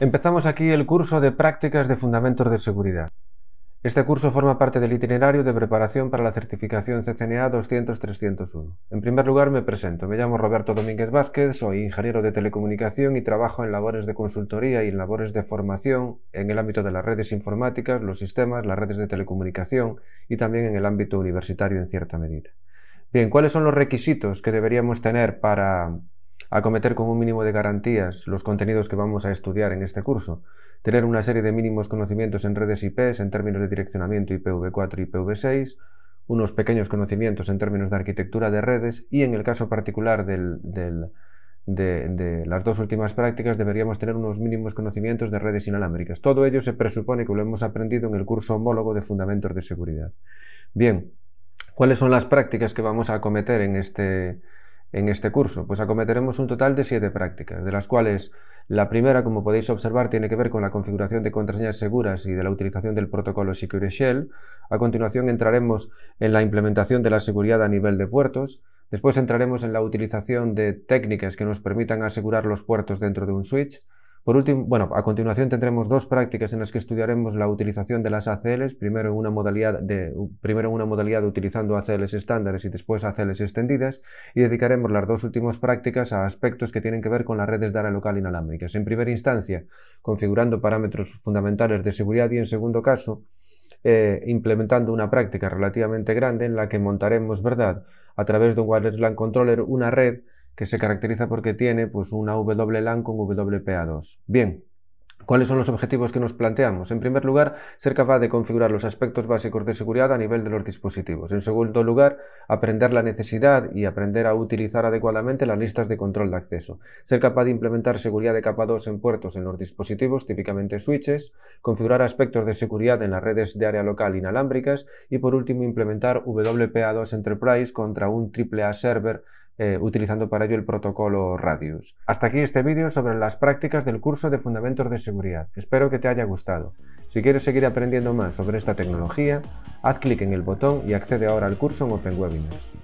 Empezamos aquí el curso de prácticas de fundamentos de seguridad. Este curso forma parte del itinerario de preparación para la certificación CCNA 200-301. En primer lugar me presento, me llamo Roberto Domínguez Vázquez, soy ingeniero de telecomunicación y trabajo en labores de consultoría y en labores de formación en el ámbito de las redes informáticas, los sistemas, las redes de telecomunicación y también en el ámbito universitario en cierta medida. Bien, ¿cuáles son los requisitos que deberíamos tener para Acometer con un mínimo de garantías los contenidos que vamos a estudiar en este curso. Tener una serie de mínimos conocimientos en redes IPs en términos de direccionamiento IPv4 y IPv6, unos pequeños conocimientos en términos de arquitectura de redes y en el caso particular de, las dos últimas prácticas deberíamos tener unos mínimos conocimientos de redes inalámbricas. Todo ello se presupone que lo hemos aprendido en el curso homólogo de Fundamentos de Seguridad. Bien, ¿cuáles son las prácticas que vamos a acometer en este en este curso? Pues acometeremos un total de siete prácticas, de las cuales la primera, como podéis observar, tiene que ver con la configuración de contraseñas seguras y de la utilización del protocolo Secure Shell. A continuación entraremos en la implementación de la seguridad a nivel de puertos. Después entraremos en la utilización de técnicas que nos permitan asegurar los puertos dentro de un switch. Por último, bueno, a continuación tendremos dos prácticas en las que estudiaremos la utilización de las ACLs, primero en una modalidad, de, primero una modalidad utilizando ACLs estándares y después ACLs extendidas, y dedicaremos las dos últimas prácticas a aspectos que tienen que ver con las redes de área local inalámbricas. En primera instancia, configurando parámetros fundamentales de seguridad y en segundo caso, eh, implementando una práctica relativamente grande en la que montaremos, ¿verdad?, a través de un wireless LAN controller, una red que se caracteriza porque tiene pues, una WLAN con WPA2. Bien, ¿Cuáles son los objetivos que nos planteamos? En primer lugar, ser capaz de configurar los aspectos básicos de seguridad a nivel de los dispositivos. En segundo lugar, aprender la necesidad y aprender a utilizar adecuadamente las listas de control de acceso. Ser capaz de implementar seguridad de capa 2 en puertos en los dispositivos, típicamente switches. Configurar aspectos de seguridad en las redes de área local inalámbricas. Y por último, implementar WPA2 Enterprise contra un AAA server eh, utilizando para ello el protocolo Radius. Hasta aquí este vídeo sobre las prácticas del curso de Fundamentos de Seguridad. Espero que te haya gustado. Si quieres seguir aprendiendo más sobre esta tecnología, haz clic en el botón y accede ahora al curso en OpenWebinars.